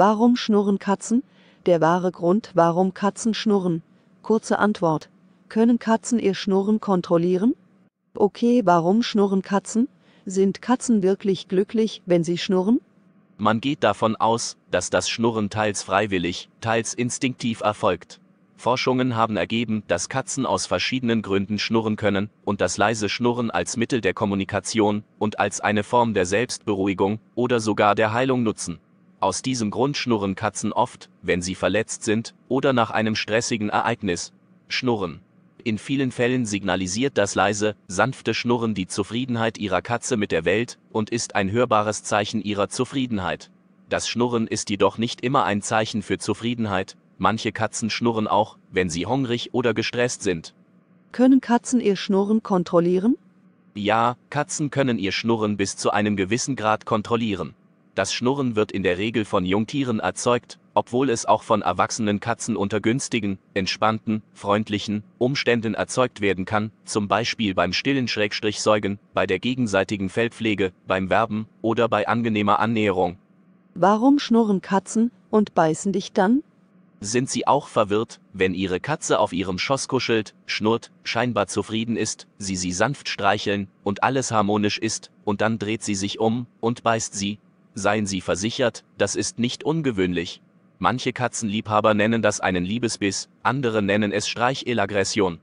Warum schnurren Katzen? Der wahre Grund, warum Katzen schnurren. Kurze Antwort. Können Katzen ihr Schnurren kontrollieren? Okay, warum schnurren Katzen? Sind Katzen wirklich glücklich, wenn sie schnurren? Man geht davon aus, dass das Schnurren teils freiwillig, teils instinktiv erfolgt. Forschungen haben ergeben, dass Katzen aus verschiedenen Gründen schnurren können und das leise Schnurren als Mittel der Kommunikation und als eine Form der Selbstberuhigung oder sogar der Heilung nutzen. Aus diesem Grund schnurren Katzen oft, wenn sie verletzt sind oder nach einem stressigen Ereignis. Schnurren. In vielen Fällen signalisiert das leise, sanfte Schnurren die Zufriedenheit ihrer Katze mit der Welt und ist ein hörbares Zeichen ihrer Zufriedenheit. Das Schnurren ist jedoch nicht immer ein Zeichen für Zufriedenheit, manche Katzen schnurren auch, wenn sie hungrig oder gestresst sind. Können Katzen ihr Schnurren kontrollieren? Ja, Katzen können ihr Schnurren bis zu einem gewissen Grad kontrollieren. Das Schnurren wird in der Regel von Jungtieren erzeugt, obwohl es auch von erwachsenen Katzen unter günstigen, entspannten, freundlichen Umständen erzeugt werden kann, zum Beispiel beim stillen Schrägstrichsäugen, bei der gegenseitigen Fellpflege, beim Werben oder bei angenehmer Annäherung. Warum schnurren Katzen und beißen dich dann? Sind sie auch verwirrt, wenn ihre Katze auf ihrem Schoß kuschelt, schnurrt, scheinbar zufrieden ist, sie sie sanft streicheln und alles harmonisch ist, und dann dreht sie sich um und beißt sie, Seien Sie versichert, das ist nicht ungewöhnlich. Manche Katzenliebhaber nennen das einen Liebesbiss, andere nennen es Streichelaggression.